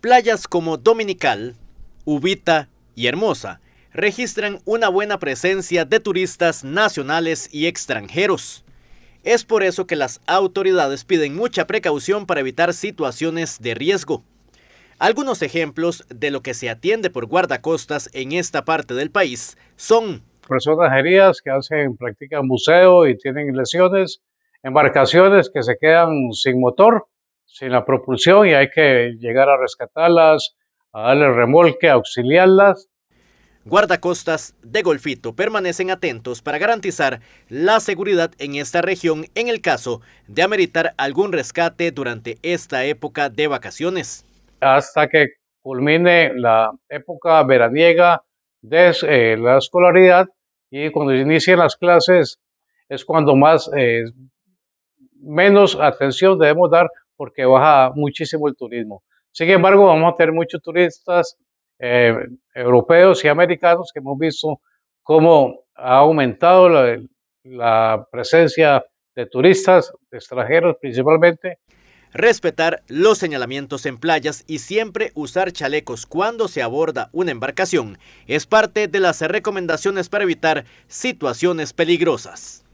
Playas como Dominical, Ubita y Hermosa registran una buena presencia de turistas nacionales y extranjeros. Es por eso que las autoridades piden mucha precaución para evitar situaciones de riesgo. Algunos ejemplos de lo que se atiende por guardacostas en esta parte del país son personas heridas que hacen, practican buceo y tienen lesiones, embarcaciones que se quedan sin motor, sin la propulsión y hay que llegar a rescatarlas, a darle remolque, a auxiliarlas. Guardacostas de Golfito permanecen atentos para garantizar la seguridad en esta región en el caso de ameritar algún rescate durante esta época de vacaciones. Hasta que culmine la época veraniega de eh, la escolaridad y cuando inician las clases es cuando más eh, menos atención debemos dar porque baja muchísimo el turismo. Sin embargo, vamos a tener muchos turistas eh, europeos y americanos que hemos visto cómo ha aumentado la, presencia de turistas extranjeros principalmente. Respetar los señalamientos en playas y siempre usar chalecos cuando se aborda una embarcación es parte de las recomendaciones para evitar situaciones peligrosas.